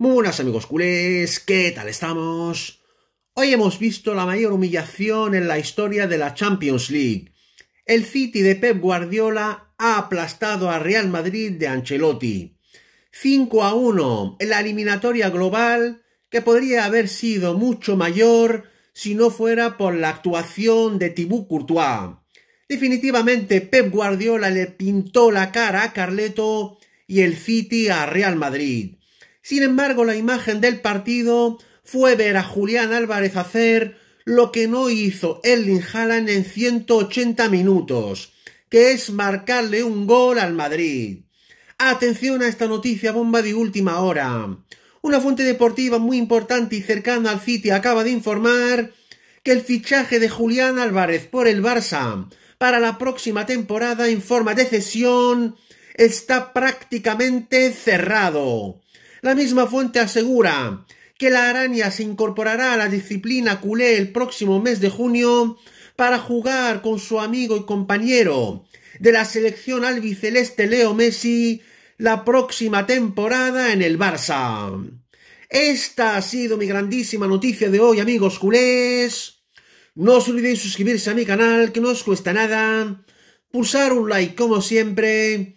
Muy buenas amigos culés, ¿qué tal estamos? Hoy hemos visto la mayor humillación en la historia de la Champions League. El City de Pep Guardiola ha aplastado a Real Madrid de Ancelotti. 5 a 1 en la eliminatoria global que podría haber sido mucho mayor si no fuera por la actuación de Thibaut Courtois. Definitivamente Pep Guardiola le pintó la cara a Carleto y el City a Real Madrid. Sin embargo, la imagen del partido fue ver a Julián Álvarez hacer lo que no hizo Erling Haaland en 180 minutos, que es marcarle un gol al Madrid. Atención a esta noticia bomba de última hora. Una fuente deportiva muy importante y cercana al City acaba de informar que el fichaje de Julián Álvarez por el Barça para la próxima temporada en forma de cesión está prácticamente cerrado. La misma fuente asegura que la araña se incorporará a la disciplina culé el próximo mes de junio para jugar con su amigo y compañero de la selección albiceleste Leo Messi la próxima temporada en el Barça. Esta ha sido mi grandísima noticia de hoy, amigos culés. No os olvidéis suscribirse a mi canal, que no os cuesta nada. Pulsar un like como siempre